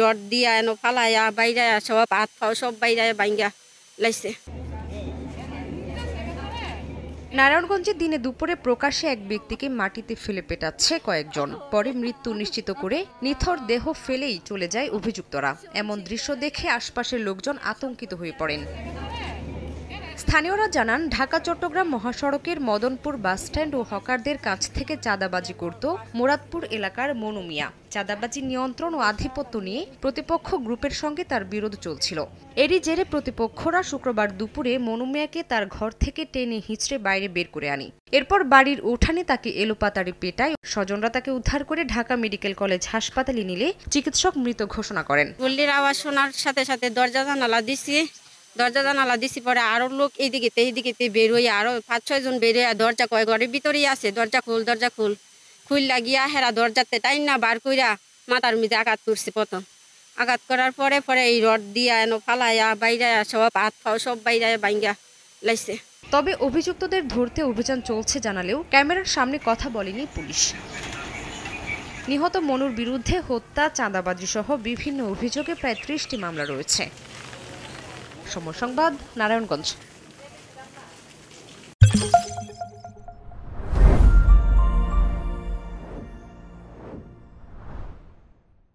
rod দিয়া এনো ফালাইয়া বাইরা সব হাত ফাও সব বাইরা বাইঙ্গা লাইছে নারায়ণগঞ্জের দিনে দুপুরে প্রকাশে এক ব্যক্তিকে মাটিতে ফেলে পেটাচ্ছে কয়েকজন পরে মৃত্যু নিশ্চিত করে নিথর দেহ ফেলেই চলে যায় অভিযুক্তরা এমন দৃশ্য দেখে আশপাশের লোকজন আতঙ্কিত হয়ে পড়েন স্থানীয়রা জানান ঢাকা চট্টগ্রাম মহাসড়কের মদনপুর বাসস্ট্যান্ড ও হকারদের কাছ থেকে চাঁদাবাজি করত মুরাদপুর এলাকার মনুমিয়া চাঁদাবাজি নিয়ন্ত্রণ ও আধিপত্য নিয়ে প্রতিপক্ষ গ্রুপের সঙ্গে তার বিরোধ চলছিল এরই জেরে প্রতিপক্ষরা শুক্রবার দুপুরে মনুমিয়াকে তার ঘর থেকে টেনে হিঁচড়ে বাইরে বের করে আনি এরপর বাড়ির উঠানে তাকে এলোপাতাড়ি পেটায় স্বজনরা তাকে উদ্ধার করে ঢাকা মেডিকেল কলেজ হাসপাতালে নিলে চিকিৎসক মৃত ঘোষণা করেন গুল্লির আওয়াজ শোনার সাথে সাথে দরজা জানালা দিছি দরজা জানালা দিছি পরে আরো লোক এইদিকে এইদিকে বেরোয় আরো পাঁচ ছয় জন বেরোয় দরজা কয় ঘরের ভিতরেই আছে দরজা খুল দরজা খুল খুল লাগিয়া হেরা দরজাতে তাই না বার কইরা মাথার মধ্যে আঘাত করছে প্রথম আঘাত করার পরে পরে এই রড দিয়া এনো ফালাইয়া বাইরা সব হাত ফাও সব বাইরা বাইঙ্গা লাইছে তবে অভিযুক্তদের ধরতে অভিযান চলছে জানালেও ক্যামেরার সামনে কথা বলেনি পুলিশ নিহত মনুর বিরুদ্ধে হত্যা চাঁদাবাজি সহ বিভিন্ন অভিযোগে প্রায় ত্রিশটি মামলা রয়েছে সমসংবাদ সংবাদ নারায়ণগঞ্জ